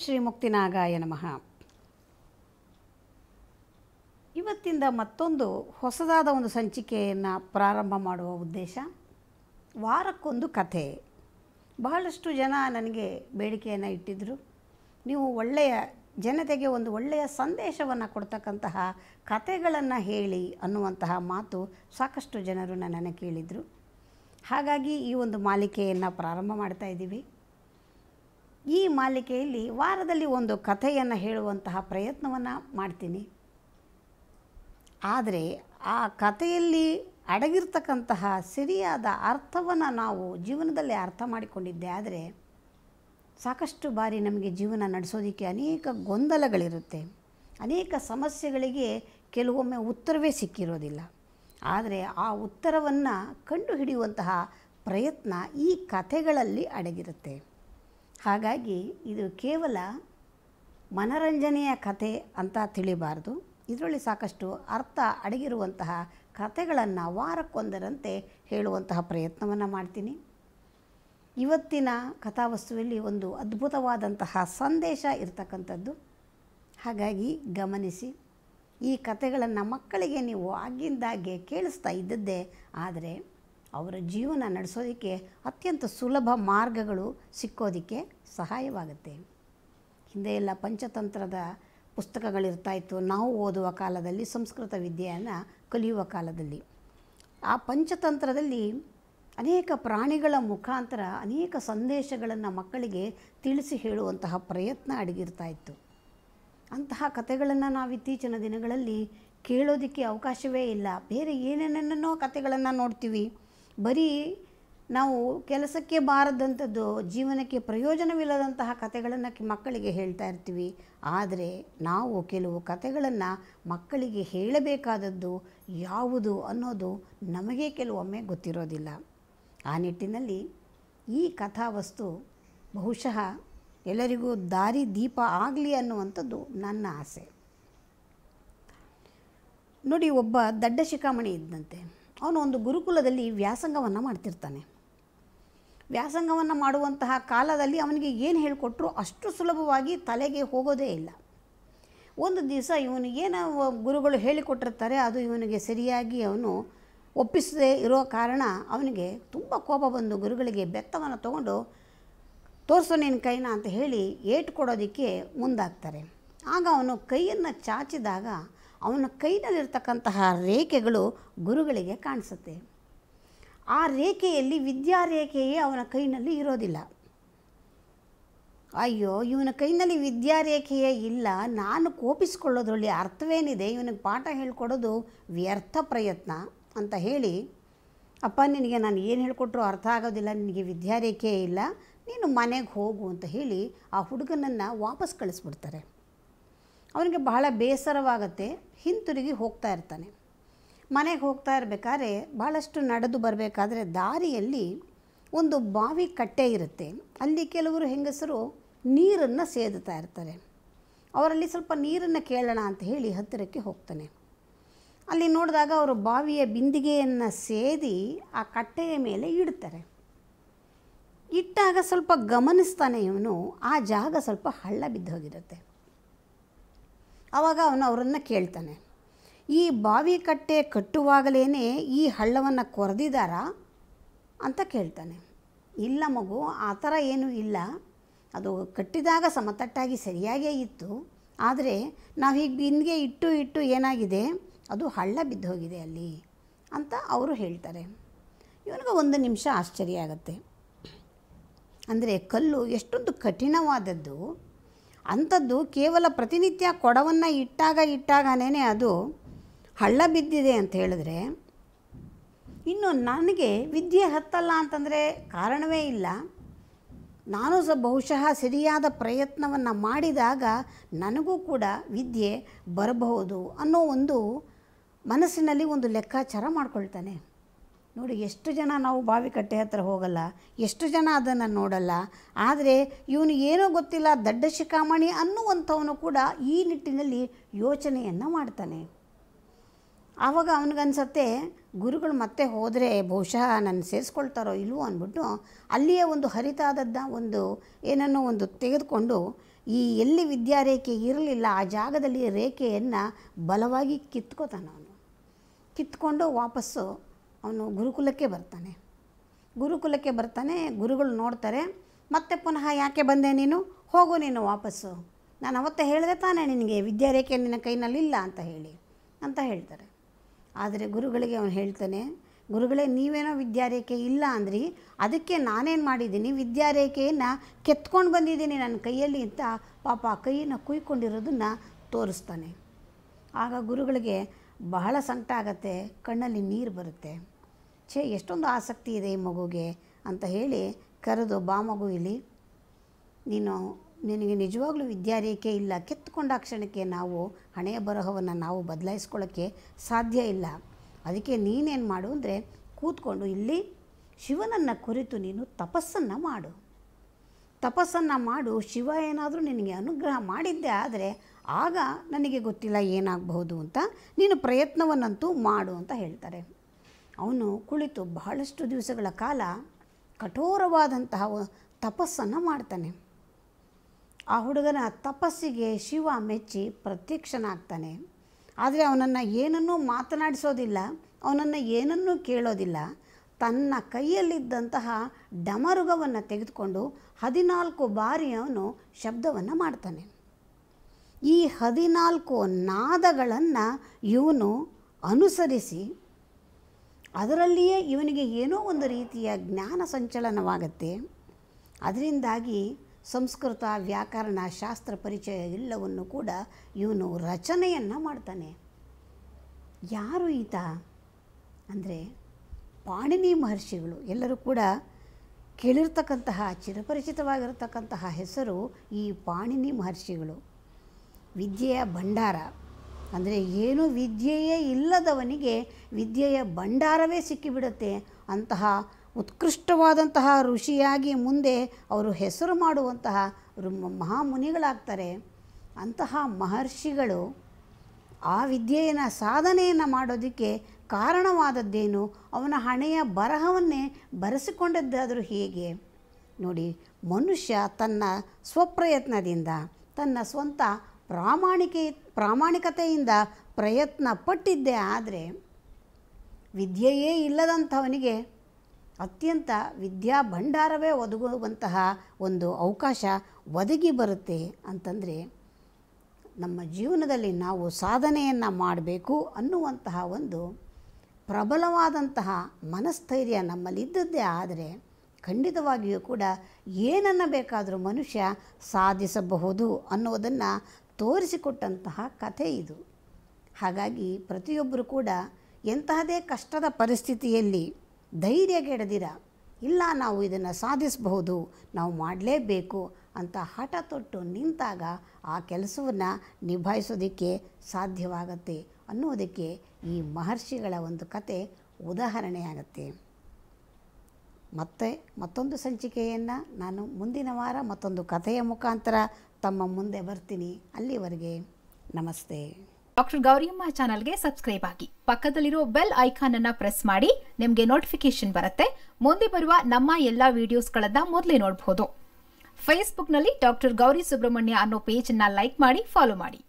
ಶ್ರೀ ಶ್ರೀಮುಕ್ತಿನಾಗಾಯ ನಮಃ ಇವತ್ತಿಂದ ಮತ್ತೊಂದು ಹೊಸದಾದ ಒಂದು ಸಂಚಿಕೆಯನ್ನು ಪ್ರಾರಂಭ ಮಾಡುವ ಉದ್ದೇಶ ವಾರಕ್ಕೊಂದು ಕಥೆ ಬಹಳಷ್ಟು ಜನ ನನಗೆ ಬೇಡಿಕೆಯನ್ನು ಇಟ್ಟಿದ್ದರು ನೀವು ಒಳ್ಳೆಯ ಜನತೆಗೆ ಒಂದು ಒಳ್ಳೆಯ ಸಂದೇಶವನ್ನು ಕೊಡ್ತಕ್ಕಂತಹ ಕಥೆಗಳನ್ನು ಹೇಳಿ ಅನ್ನುವಂತಹ ಮಾತು ಸಾಕಷ್ಟು ಜನರು ನನ್ನನ್ನು ಕೇಳಿದರು ಹಾಗಾಗಿ ಈ ಒಂದು ಮಾಲಿಕೆಯನ್ನು ಪ್ರಾರಂಭ ಮಾಡ್ತಾ ಇದ್ದೀವಿ ಈ ಮಾಲಿಕೆಯಲ್ಲಿ ವಾರದಲ್ಲಿ ಒಂದು ಕಥೆಯನ್ನು ಹೇಳುವಂತಹ ಪ್ರಯತ್ನವನ್ನು ಮಾಡ್ತೀನಿ ಆದರೆ ಆ ಕಥೆಯಲ್ಲಿ ಅಡಗಿರ್ತಕ್ಕಂತಹ ಸರಿಯಾದ ಅರ್ಥವನ್ನು ನಾವು ಜೀವನದಲ್ಲಿ ಅರ್ಥ ಮಾಡಿಕೊಂಡಿದ್ದೆ ಆದರೆ ಸಾಕಷ್ಟು ಬಾರಿ ನಮಗೆ ಜೀವನ ನಡೆಸೋದಕ್ಕೆ ಅನೇಕ ಗೊಂದಲಗಳಿರುತ್ತೆ ಅನೇಕ ಸಮಸ್ಯೆಗಳಿಗೆ ಕೆಲವೊಮ್ಮೆ ಉತ್ತರವೇ ಸಿಕ್ಕಿರೋದಿಲ್ಲ ಆದರೆ ಆ ಉತ್ತರವನ್ನು ಕಂಡುಹಿಡಿಯುವಂತಹ ಪ್ರಯತ್ನ ಈ ಕಥೆಗಳಲ್ಲಿ ಅಡಗಿರುತ್ತೆ ಹಾಗಾಗಿ ಇದು ಕೇವಲ ಮನರಂಜನೆಯ ಕಥೆ ಅಂತ ತಿಳಿಬಾರ್ದು ಇದರಲ್ಲಿ ಸಾಕಷ್ಟು ಅರ್ಥ ಅಡಗಿರುವಂತಹ ಕಥೆಗಳನ್ನು ವಾರಕ್ಕೊಂದರಂತೆ ಹೇಳುವಂತಹ ಪ್ರಯತ್ನವನ್ನು ಮಾಡ್ತೀನಿ ಇವತ್ತಿನ ಕಥಾವಸ್ತುವಲ್ಲಿ ಒಂದು ಅದ್ಭುತವಾದಂತಹ ಸಂದೇಶ ಇರತಕ್ಕಂಥದ್ದು ಹಾಗಾಗಿ ಗಮನಿಸಿ ಈ ಕಥೆಗಳನ್ನು ಮಕ್ಕಳಿಗೆ ನೀವು ಆಗಿಂದಾಗೆ ಕೇಳಿಸ್ತಾ ಇದ್ದದ್ದೇ ಆದರೆ ಅವರ ಜೀವನ ನಡೆಸೋದಕ್ಕೆ ಅತ್ಯಂತ ಸುಲಭ ಮಾರ್ಗಗಳು ಸಿಕ್ಕೋದಕ್ಕೆ ಸಹಾಯವಾಗುತ್ತೆ ಹಿಂದೆ ಎಲ್ಲ ಪಂಚತಂತ್ರದ ಪುಸ್ತಕಗಳಿರ್ತಾಯಿತ್ತು ನಾವು ಓದುವ ಕಾಲದಲ್ಲಿ ಸಂಸ್ಕೃತ ವಿದ್ಯೆಯನ್ನು ಕಲಿಯುವ ಕಾಲದಲ್ಲಿ ಆ ಪಂಚತಂತ್ರದಲ್ಲಿ ಅನೇಕ ಪ್ರಾಣಿಗಳ ಮುಖಾಂತರ ಅನೇಕ ಸಂದೇಶಗಳನ್ನು ಮಕ್ಕಳಿಗೆ ತಿಳಿಸಿ ಹೇಳುವಂತಹ ಪ್ರಯತ್ನ ಅಡಗಿರ್ತಾ ಇತ್ತು ಅಂತಹ ಕಥೆಗಳನ್ನು ನಾವು ಇತ್ತೀಚಿನ ದಿನಗಳಲ್ಲಿ ಕೇಳೋದಕ್ಕೆ ಅವಕಾಶವೇ ಇಲ್ಲ ಬೇರೆ ಏನೇನೇನೋ ಕಥೆಗಳನ್ನು ನೋಡ್ತೀವಿ ಬರೀ ನಾವು ಕೆಲಸಕ್ಕೆ ಬಾರದಂಥದ್ದು ಜೀವನಕ್ಕೆ ಪ್ರಯೋಜನವಿಲ್ಲದಂತಹ ಕಥೆಗಳನ್ನು ಮಕ್ಕಳಿಗೆ ಹೇಳ್ತಾ ಇರ್ತೀವಿ ಆದರೆ ನಾವು ಕೆಲವು ಕಥೆಗಳನ್ನು ಮಕ್ಕಳಿಗೆ ಹೇಳಬೇಕಾದದ್ದು ಯಾವುದು ಅನ್ನೋದು ನಮಗೆ ಕೆಲವೊಮ್ಮೆ ಗೊತ್ತಿರೋದಿಲ್ಲ ಆ ನಿಟ್ಟಿನಲ್ಲಿ ಈ ಕಥಾವಸ್ತು ಬಹುಶಃ ಎಲ್ಲರಿಗೂ ದಾರಿ ದೀಪ ಆಗಲಿ ಅನ್ನುವಂಥದ್ದು ನನ್ನ ಆಸೆ ನೋಡಿ ಒಬ್ಬ ದಡ್ಡ ಶಿಖಾಮಣಿ ಇದ್ದಂತೆ ಅವನು ಒಂದು ಗುರುಕುಲದಲ್ಲಿ ವ್ಯಾಸಂಗವನ್ನು ಮಾಡ್ತಿರ್ತಾನೆ ವ್ಯಾಸಂಗವನ್ನು ಮಾಡುವಂತಹ ಕಾಲದಲ್ಲಿ ಅವನಿಗೆ ಏನು ಹೇಳಿಕೊಟ್ಟರು ಅಷ್ಟು ಸುಲಭವಾಗಿ ತಲೆಗೆ ಹೋಗೋದೇ ಇಲ್ಲ ಒಂದು ದಿವಸ ಇವನು ಏನು ಗುರುಗಳು ಹೇಳಿಕೊಟ್ಟಿರ್ತಾರೆ ಅದು ಇವನಿಗೆ ಸರಿಯಾಗಿ ಅವನು ಒಪ್ಪಿಸದೇ ಇರೋ ಕಾರಣ ಅವನಿಗೆ ತುಂಬ ಕೋಪ ಬಂದು ಗುರುಗಳಿಗೆ ಬೆತ್ತವನ್ನು ತಗೊಂಡು ತೋರಿಸೋ ನಿನ್ನ ಕೈನ ಅಂತ ಹೇಳಿ ಏಟು ಕೊಡೋದಕ್ಕೆ ಮುಂದಾಗ್ತಾರೆ ಆಗ ಅವನು ಕೈಯನ್ನು ಚಾಚಿದಾಗ ಅವನ ಕೈನಲ್ಲಿರ್ತಕ್ಕಂತಹ ರೇಖೆಗಳು ಗುರುಗಳಿಗೆ ಕಾಣಿಸುತ್ತೆ ಆ ರೇಖೆಯಲ್ಲಿ ವಿದ್ಯಾರೇಖೆಯೇ ಅವನ ಕೈನಲ್ಲಿ ಇರೋದಿಲ್ಲ ಅಯ್ಯೋ ಇವನ ಕೈನಲ್ಲಿ ವಿದ್ಯಾರೇಖೆಯೇ ಇಲ್ಲ ನಾನು ಕೋಪಿಸ್ಕೊಳ್ಳೋದ್ರಲ್ಲಿ ಅರ್ಥವೇನಿದೆ ಇವನಿಗೆ ಪಾಠ ಹೇಳ್ಕೊಡೋದು ವ್ಯರ್ಥ ಪ್ರಯತ್ನ ಅಂತ ಹೇಳಿ ಅಪ್ಪ ನಿನಗೆ ನಾನು ಏನು ಹೇಳಿಕೊಟ್ರು ಅರ್ಥ ಆಗೋದಿಲ್ಲ ನಿನಗೆ ವಿದ್ಯಾರೇಖೆಯೇ ಇಲ್ಲ ನೀನು ಮನೆಗೆ ಹೋಗು ಅಂತ ಹೇಳಿ ಆ ಹುಡುಗನನ್ನು ವಾಪಸ್ ಕಳಿಸ್ಬಿಡ್ತಾರೆ ಅವನಿಗೆ ಬಹಳ ಬೇಸರವಾಗುತ್ತೆ ಹಿಂತಿರುಗಿ ಹೋಗ್ತಾ ಇರ್ತಾನೆ ಮನೆಗೆ ಹೋಗ್ತಾ ಇರಬೇಕಾದ್ರೆ ಭಾಳಷ್ಟು ನಡೆದು ಬರಬೇಕಾದ್ರೆ ದಾರಿಯಲ್ಲಿ ಒಂದು ಬಾವಿ ಕಟ್ಟೆ ಇರುತ್ತೆ ಅಲ್ಲಿ ಕೆಲವರು ಹೆಂಗಸರು ನೀರನ್ನು ಸೇದುತ್ತಾ ಇರ್ತಾರೆ ಅವರಲ್ಲಿ ಸ್ವಲ್ಪ ನೀರನ್ನು ಕೇಳೋಣ ಅಂತ ಹೇಳಿ ಹತ್ತಿರಕ್ಕೆ ಹೋಗ್ತಾನೆ ಅಲ್ಲಿ ನೋಡಿದಾಗ ಅವರು ಬಾವಿಯ ಬಿಂದಿಗೆಯನ್ನು ಸೇದಿ ಆ ಕಟ್ಟೆಯ ಮೇಲೆ ಇಡ್ತಾರೆ ಇಟ್ಟಾಗ ಸ್ವಲ್ಪ ಗಮನಿಸ್ತಾನೆ ಇವನು ಆ ಜಾಗ ಸ್ವಲ್ಪ ಹಳ್ಳ ಬಿದ್ದೋಗಿರುತ್ತೆ ಆವಾಗ ಅವನು ಅವರನ್ನು ಕೇಳ್ತಾನೆ ಈ ಬಾವಿ ಕಟ್ಟೆ ಕಟ್ಟುವಾಗಲೇ ಈ ಹಳ್ಳವನ್ನು ಕೊರೆದಿದ್ದಾರಾ ಅಂತ ಕೇಳ್ತಾನೆ ಇಲ್ಲ ಮಗು ಆ ಥರ ಏನೂ ಇಲ್ಲ ಅದು ಕಟ್ಟಿದಾಗ ಸಮತಟ್ಟಾಗಿ ಸರಿಯಾಗೇ ಇತ್ತು ಆದರೆ ನಾವು ಹೀಗೆ ಹಿಂದೆ ಇಟ್ಟು ಇಟ್ಟು ಏನಾಗಿದೆ ಅದು ಹಳ್ಳ ಬಿದ್ದೋಗಿದೆ ಅಲ್ಲಿ ಅಂತ ಅವರು ಹೇಳ್ತಾರೆ ಇವನಿಗೆ ಒಂದು ನಿಮಿಷ ಆಶ್ಚರ್ಯ ಆಗುತ್ತೆ ಅಂದರೆ ಕಲ್ಲು ಎಷ್ಟೊಂದು ಕಠಿಣವಾದದ್ದು ಅಂಥದ್ದು ಕೇವಲ ಪ್ರತಿನಿತ್ಯ ಕೊಡವನ್ನು ಇಟ್ಟಾಗ ಇಟ್ಟಾಗನೇ ಅದು ಹಳ್ಳ ಬಿದ್ದಿದೆ ಅಂತ ಹೇಳಿದ್ರೆ ಇನ್ನು ನನಗೆ ವಿದ್ಯೆ ಹತ್ತಲ್ಲ ಅಂತಂದರೆ ಕಾರಣವೇ ಇಲ್ಲ ನಾನು ಸಹ ಬಹುಶಃ ಸರಿಯಾದ ಪ್ರಯತ್ನವನ್ನು ಮಾಡಿದಾಗ ನನಗೂ ಕೂಡ ವಿದ್ಯೆ ಬರಬಹುದು ಅನ್ನೋ ಒಂದು ಮನಸ್ಸಿನಲ್ಲಿ ಒಂದು ಲೆಕ್ಕಾಚಾರ ಮಾಡಿಕೊಳ್ತಾನೆ ನೋಡಿ ಎಷ್ಟು ಜನ ನಾವು ಬಾವಿಕಟ್ಟೆ ಹತ್ರ ಹೋಗಲ್ಲ ಎಷ್ಟು ಜನ ಅದನ್ನು ನೋಡಲ್ಲ ಆದರೆ ಇವನು ಏನೋ ಗೊತ್ತಿಲ್ಲ ದಡ್ಡ ಶಿಖಾಮಣಿ ಅನ್ನುವಂಥವನು ಕೂಡ ಈ ನಿಟ್ಟಿನಲ್ಲಿ ಯೋಚನೆಯನ್ನು ಮಾಡ್ತಾನೆ ಆವಾಗ ಅವನಿಗನ್ಸತ್ತೆ ಗುರುಗಳು ಮತ್ತೆ ಹೋದರೆ ಬಹುಶಃ ನನ್ನ ಸೇರಿಸ್ಕೊಳ್ತಾರೋ ಇಲ್ವೋ ಅಂದ್ಬಿಟ್ಟು ಅಲ್ಲಿಯೇ ಒಂದು ಹರಿತಾದದ್ದ ಒಂದು ಏನನ್ನೋ ಒಂದು ತೆಗೆದುಕೊಂಡು ಈ ಎಲ್ಲಿ ವಿದ್ಯಾರೇಖೆ ಇರಲಿಲ್ಲ ಆ ಜಾಗದಲ್ಲಿ ರೇಖೆಯನ್ನು ಬಲವಾಗಿ ಕಿತ್ಕೋತಾನವನು ಅವನು ಕಿತ್ಕೊಂಡು ವಾಪಸ್ಸು ಅವನು ಗುರುಕುಲಕ್ಕೆ ಬರ್ತಾನೆ ಗುರುಕುಲಕ್ಕೆ ಬರ್ತಾನೆ ಗುರುಗಳು ನೋಡ್ತಾರೆ ಮತ್ತೆ ಪುನಃ ಯಾಕೆ ಬಂದೆ ನೀನು ಹೋಗು ನೀನು ವಾಪಸ್ಸು ನಾನು ಅವತ್ತೇ ಹೇಳಿದೆ ತಾನೇ ನಿನಗೆ ವಿದ್ಯಾರೇಖೆ ನಿನ್ನ ಇಲ್ಲ ಅಂತ ಹೇಳಿ ಅಂತ ಹೇಳ್ತಾರೆ ಆದರೆ ಗುರುಗಳಿಗೆ ಅವನು ಹೇಳ್ತಾನೆ ಗುರುಗಳೇ ನೀವೇನೋ ವಿದ್ಯಾರೇಖೆ ಇಲ್ಲ ಅಂದ್ರಿ ಅದಕ್ಕೆ ನಾನೇನು ಮಾಡಿದ್ದೀನಿ ವಿದ್ಯಾರೇಖೆಯನ್ನು ಕೆತ್ಕೊಂಡು ಬಂದಿದ್ದೀನಿ ನನ್ನ ಕೈಯಲ್ಲಿ ಅಂತ ಪಾಪ ಆ ಕೈಯನ್ನು ಕುಯ್ಕೊಂಡಿರೋದನ್ನು ತೋರಿಸ್ತಾನೆ ಆಗ ಗುರುಗಳಿಗೆ ಬಹಳ ಸಂಕಟ ಆಗುತ್ತೆ ಕಣ್ಣಲ್ಲಿ ನೀರು ಬರುತ್ತೆ ಛೇ ಎಷ್ಟೊಂದು ಆಸಕ್ತಿ ಇದೆ ಈ ಮಗುಗೆ ಅಂತ ಹೇಳಿ ಕರೆದು ಬಾ ಮಗು ಇಲ್ಲಿ ನೀನು ನಿನಗೆ ನಿಜವಾಗ್ಲೂ ವಿದ್ಯಾರೇಖೆ ಇಲ್ಲ ಕೆತ್ತುಕೊಂಡ ಕ್ಷಣಕ್ಕೆ ನಾವು ಹಣೆಯ ಬರಹವನ್ನು ನಾವು ಬದಲಾಯಿಸ್ಕೊಳ್ಳೋಕ್ಕೆ ಸಾಧ್ಯ ಇಲ್ಲ ಅದಕ್ಕೆ ನೀನೇನು ಮಾಡು ಅಂದರೆ ಕೂತ್ಕೊಂಡು ಇಲ್ಲಿ ಶಿವನನ್ನು ಕುರಿತು ನೀನು ತಪಸ್ಸನ್ನು ಮಾಡು ತಪಸ್ಸನ್ನು ಮಾಡು ಶಿವ ಏನಾದರೂ ನಿನಗೆ ಅನುಗ್ರಹ ಮಾಡಿದ್ದೆ ಆದರೆ ಆಗ ನನಗೆ ಗೊತ್ತಿಲ್ಲ ಏನಾಗಬಹುದು ಅಂತ ನೀನು ಪ್ರಯತ್ನವನ್ನಂತೂ ಮಾಡು ಅಂತ ಹೇಳ್ತಾರೆ ಅವನು ಕುಳಿತು ಬಹಳಷ್ಟು ದಿವಸಗಳ ಕಾಲ ಕಠೋರವಾದಂತಹ ತಪಸ್ಸನ್ನು ಮಾಡ್ತಾನೆ ಆ ಹುಡುಗನ ತಪಸ್ಸಿಗೆ ಶಿವ ಮೆಚ್ಚಿ ಪ್ರತ್ಯಕ್ಷನಾಗ್ತಾನೆ ಆದರೆ ಅವನನ್ನು ಏನನ್ನೂ ಮಾತನಾಡಿಸೋದಿಲ್ಲ ಅವನನ್ನು ಏನನ್ನೂ ಕೇಳೋದಿಲ್ಲ ತನ್ನ ಕೈಯಲ್ಲಿದ್ದಂತಹ ಡಮರುಗವನ್ನು ತೆಗೆದುಕೊಂಡು ಹದಿನಾಲ್ಕು ಬಾರಿ ಅವನು ಶಬ್ದವನ್ನು ಮಾಡ್ತಾನೆ ಈ ಹದಿನಾಲ್ಕು ನಾದಗಳನ್ನು ಇವನು ಅನುಸರಿಸಿ ಅದರಲ್ಲಿಯೇ ಇವನಿಗೆ ಏನೋ ಒಂದು ರೀತಿಯ ಜ್ಞಾನ ಸಂಚಲನವಾಗುತ್ತೆ ಅದರಿಂದಾಗಿ ಸಂಸ್ಕೃತ ವ್ಯಾಕರಣ ಶಾಸ್ತ್ರ ಪರಿಚಯ ಎಲ್ಲವನ್ನು ಕೂಡ ಇವನು ರಚನೆಯನ್ನು ಮಾಡ್ತಾನೆ ಯಾರು ಈತ ಅಂದರೆ ಪಾಣಿನಿ ಮಹರ್ಷಿಗಳು ಎಲ್ಲರೂ ಕೂಡ ಕೇಳಿರ್ತಕ್ಕಂತಹ ಚಿರಪರಿಚಿತವಾಗಿರತಕ್ಕಂತಹ ಹೆಸರು ಈ ಪಾಣಿನಿ ಮಹರ್ಷಿಗಳು ವಿದ್ಯೆಯ ಭಂಡಾರ ಅಂದರೆ ಏನು ವಿದ್ಯೆಯೇ ಇಲ್ಲದವನಿಗೆ ವಿದ್ಯೆಯ ಭಂಡಾರವೇ ಸಿಕ್ಕಿಬಿಡುತ್ತೆ ಅಂತಹ ಉತ್ಕೃಷ್ಟವಾದಂತಹ ಋಷಿಯಾಗಿ ಮುಂದೆ ಅವರು ಹೆಸರು ಮಾಡುವಂತಹ ಮಹಾಮುನಿಗಳಾಗ್ತಾರೆ ಅಂತಹ ಮಹರ್ಷಿಗಳು ಆ ವಿದ್ಯೆಯನ್ನು ಸಾಧನೆಯನ್ನು ಮಾಡೋದಕ್ಕೆ ಕಾರಣವಾದದ್ದೇನು ಅವನ ಹಣೆಯ ಬರಹವನ್ನೇ ಬರೆಸಿಕೊಂಡದ್ದಾದರೂ ಹೇಗೆ ನೋಡಿ ಮನುಷ್ಯ ತನ್ನ ಸ್ವಪ್ರಯತ್ನದಿಂದ ತನ್ನ ಸ್ವಂತ ಪ್ರಾಮಾಣಿಕ ಪ್ರಾಮಾಣಿಕತೆಯಿಂದ ಪ್ರಯತ್ನ ಪಟ್ಟಿದ್ದೆ ಆದರೆ ವಿದ್ಯೆಯೇ ಇಲ್ಲದಂಥವನಿಗೆ ಅತ್ಯಂತ ವಿದ್ಯಾ ಭಂಡಾರವೇ ಒದಗುವಂತಹ ಒಂದು ಅವಕಾಶ ಒದಗಿ ಬರುತ್ತೆ ಅಂತಂದರೆ ನಮ್ಮ ಜೀವನದಲ್ಲಿ ನಾವು ಸಾಧನೆಯನ್ನು ಮಾಡಬೇಕು ಅನ್ನುವಂತಹ ಒಂದು ಪ್ರಬಲವಾದಂತಹ ಮನಸ್ಥೈರ್ಯ ನಮ್ಮಲ್ಲಿದ್ದದ್ದೇ ಆದರೆ ಖಂಡಿತವಾಗಿಯೂ ಕೂಡ ಏನನ್ನು ಬೇಕಾದರೂ ಮನುಷ್ಯ ಸಾಧಿಸಬಹುದು ಅನ್ನೋದನ್ನು ತೋರಿಸಿಕೊಟ್ಟಂತಹ ಕಥೆ ಇದು ಹಾಗಾಗಿ ಪ್ರತಿಯೊಬ್ಬರು ಕೂಡ ಎಂತಹದೇ ಕಷ್ಟದ ಪರಿಸ್ಥಿತಿಯಲ್ಲಿ ಧೈರ್ಯಗೆಡದಿರ ಇಲ್ಲ ನಾವು ಇದನ್ನು ಸಾಧಿಸಬಹುದು ನಾವು ಮಾಡಲೇಬೇಕು ಅಂತ ಹಠ ತೊಟ್ಟು ನಿಂತಾಗ ಆ ಕೆಲಸವನ್ನು ನಿಭಾಯಿಸೋದಕ್ಕೆ ಸಾಧ್ಯವಾಗತ್ತೆ ಅನ್ನೋದಕ್ಕೆ ಈ ಮಹರ್ಷಿಗಳ ಒಂದು ಕತೆ ಉದಾಹರಣೆಯಾಗತ್ತೆ ಮತ್ತೆ ಮತ್ತೊಂದು ಸಂಚಿಕೆಯನ್ನು ನಾನು ಮುಂದಿನ ವಾರ ಮತ್ತೊಂದು ಕಥೆಯ ಮುಖಾಂತರ ತಮ್ಮ ಮುಂದೆ ಬರ್ತೀನಿ ಅಲ್ಲಿವರೆಗೆ ನಮಸ್ತೆ ಡಾಕ್ಟರ್ ಗೌರಿಯಮ್ಮ ಚಾನಲ್ಗೆ ಸಬ್ಸ್ಕ್ರೈಬ್ ಆಗಿ ಪಕ್ಕದಲ್ಲಿರೋ ಬೆಲ್ ಐಕಾನ್ ಅನ್ನ ಪ್ರೆಸ್ ಮಾಡಿ ನಿಮಗೆ ನೋಟಿಫಿಕೇಶನ್ ಬರುತ್ತೆ ಮುಂದೆ ಬರುವ ನಮ್ಮ ಎಲ್ಲ ವಿಡಿಯೋಸ್ಗಳನ್ನ ಮೊದಲೇ ನೋಡಬಹುದು ಫೇಸ್ಬುಕ್ನಲ್ಲಿ ಡಾಕ್ಟರ್ ಗೌರಿ ಸುಬ್ರಹ್ಮಣ್ಯ ಅನ್ನೋ ಅನ್ನ ಲೈಕ್ ಮಾಡಿ ಫಾಲೋ ಮಾಡಿ